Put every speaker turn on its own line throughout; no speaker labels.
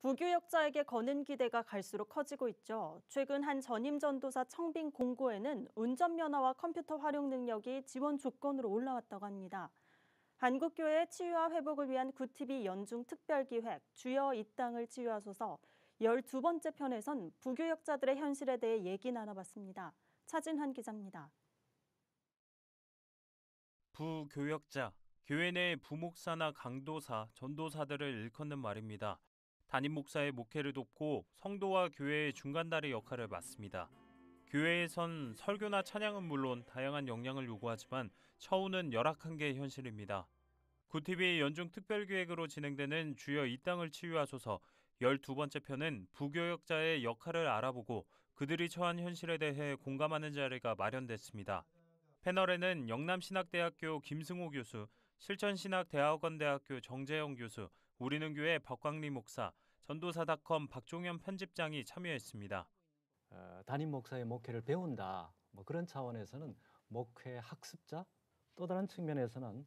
부교역자에게 거는 기대가 갈수록 커지고 있죠. 최근 한 전임 전도사 청빙 공고에는 운전면허와 컴퓨터 활용 능력이 지원 조건으로 올라왔다고 합니다. 한국교회 치유와 회복을 위한 구티비 연중 특별기획 주여 이 땅을 치유하소서 12번째 편에선 부교역자들의 현실에 대해 얘기 나눠봤습니다. 차진환 기자입니다.
부교역자, 교회 내 부목사나 강도사, 전도사들을 일컫는 말입니다. 담임 목사의 목회를 돕고 성도와 교회의 중간다리 역할을 맡습니다. 교회에선 설교나 찬양은 물론 다양한 역량을 요구하지만 처우는 열악한 게 현실입니다. 구티비의 연중 특별기획으로 진행되는 주여 이 땅을 치유하소서 12번째 편은 부교역자의 역할을 알아보고 그들이 처한 현실에 대해 공감하는 자리가 마련됐습니다. 패널에는 영남신학대학교 김승호 교수, 실천신학대학원대학교 정재영 교수, 우리는 교회 박광리 목사, 전도사닷컴 박종현 편집장이 참여했습니다.
어, 담임 목사의 목회를 배운다. 뭐 그런 차원에서는 목회 학습자 또 다른 측면에서는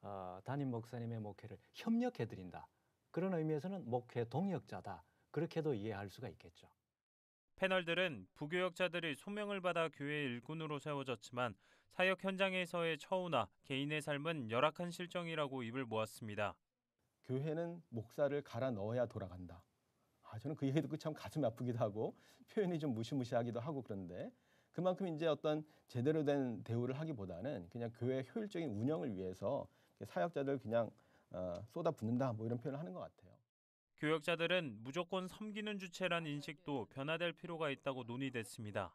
어, 담임 목사님의 목회를 협력해 드린다. 그런 의미에서는 목회 동역자다. 그렇게도 이해할 수가 있겠죠.
패널들은 부교역자들이 소명을 받아 교회 일꾼으로 세워졌지만 사역 현장에서의 처우나 개인의 삶은 열악한 실정이라고 입을 모았습니다.
교회는 목사를 갈아 넣어야 돌아간다. 아, 저는 그 얘기 듣고 참 가슴 아프기도 하고 표현이 좀 무시무시하기도 하고 그런데 그만큼 이제 어떤 제대로 된 대우를 하기보다는 그냥 교회 효율적인 운영을 위해서 사역자들 그냥 어, 쏟아붓는다 뭐 이런 표현을 하는 것 같아요.
교역자들은 무조건 섬기는 주체란 인식도 변화될 필요가 있다고 논의됐습니다.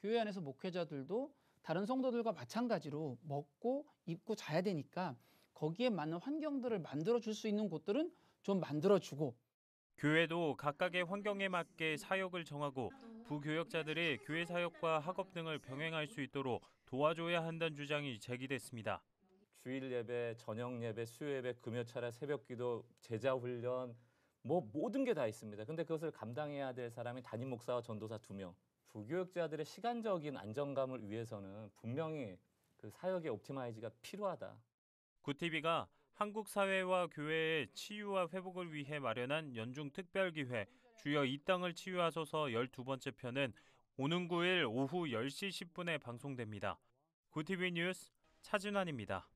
교회 안에서 목회자들도 다른 성도들과 마찬가지로 먹고 입고 자야 되니까 거기에 맞는 환경들을 만들어 줄 수 있는 곳들은 좀 만들어 주고
교회도 각각의 환경에 맞게 사역을 정하고 부교역자들이 교회 사역과
학업 등을 병행할 수 있도록 도와줘야 한다는 주장이 제기됐습니다. 주일 예배, 저녁 예배, 수요 예배, 금요 차례, 새벽 기도, 제자 훈련 뭐 모든 게 다 있습니다. 근데 그것을 감당해야 될 사람이 담임 목사와 전도사 두 명. 부교역자들의 시간적인 안정감을 위해서는 분명히 그 사역의 옵티마이즈가 필요하다.
구티비가 한국 사회와 교회의 치유와 회복을 위해 마련한 연중 특별기회 주여 이 땅을 치유하소서 12번째 편은 오는 9일 오후 10시 10분에 방송됩니다. 구티비 뉴스 차진환입니다.